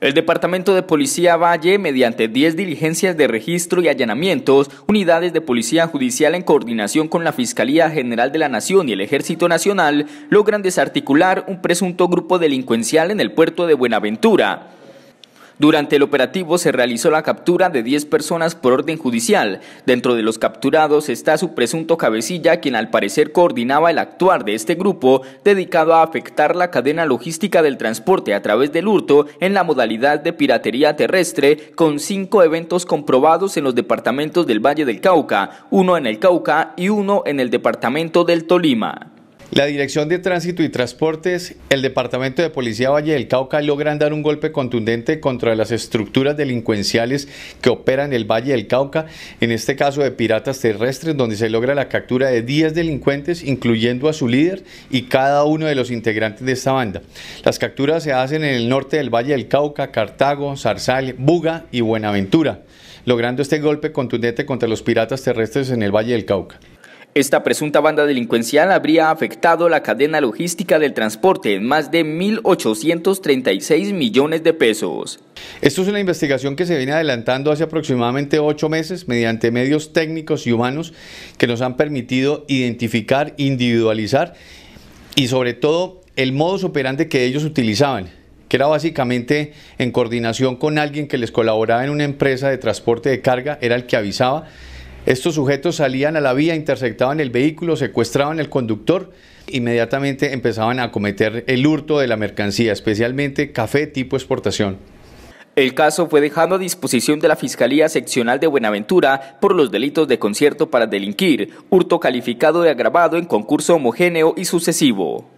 El Departamento de Policía Valle, mediante 10 diligencias de registro y allanamientos, unidades de Policía Judicial en coordinación con la Fiscalía General de la Nación y el Ejército Nacional, logran desarticular un presunto grupo delincuencial en el puerto de Buenaventura. Durante el operativo se realizó la captura de 10 personas por orden judicial. Dentro de los capturados está su presunto cabecilla, quien al parecer coordinaba el actuar de este grupo dedicado a afectar la cadena logística del transporte a través del hurto en la modalidad de piratería terrestre, con cinco eventos comprobados en los departamentos del Valle del Cauca, uno en el Cauca y uno en el departamento del Tolima. La Dirección de Tránsito y Transportes, el Departamento de Policía Valle del Cauca logran dar un golpe contundente contra las estructuras delincuenciales que operan en el Valle del Cauca, en este caso de piratas terrestres, donde se logra la captura de 10 delincuentes, incluyendo a su líder y cada uno de los integrantes de esta banda. Las capturas se hacen en el norte del Valle del Cauca, Cartago, Zarzal, Buga y Buenaventura, logrando este golpe contundente contra los piratas terrestres en el Valle del Cauca. Esta presunta banda delincuencial habría afectado la cadena logística del transporte en más de 1.836 millones de pesos. Esto es una investigación que se viene adelantando hace aproximadamente ocho meses mediante medios técnicos y humanos que nos han permitido identificar, individualizar y sobre todo el modus operandi que ellos utilizaban que era básicamente en coordinación con alguien que les colaboraba en una empresa de transporte de carga, era el que avisaba estos sujetos salían a la vía, interceptaban el vehículo, secuestraban al conductor, inmediatamente empezaban a cometer el hurto de la mercancía, especialmente café tipo exportación. El caso fue dejado a disposición de la Fiscalía Seccional de Buenaventura por los delitos de concierto para delinquir, hurto calificado de agravado en concurso homogéneo y sucesivo.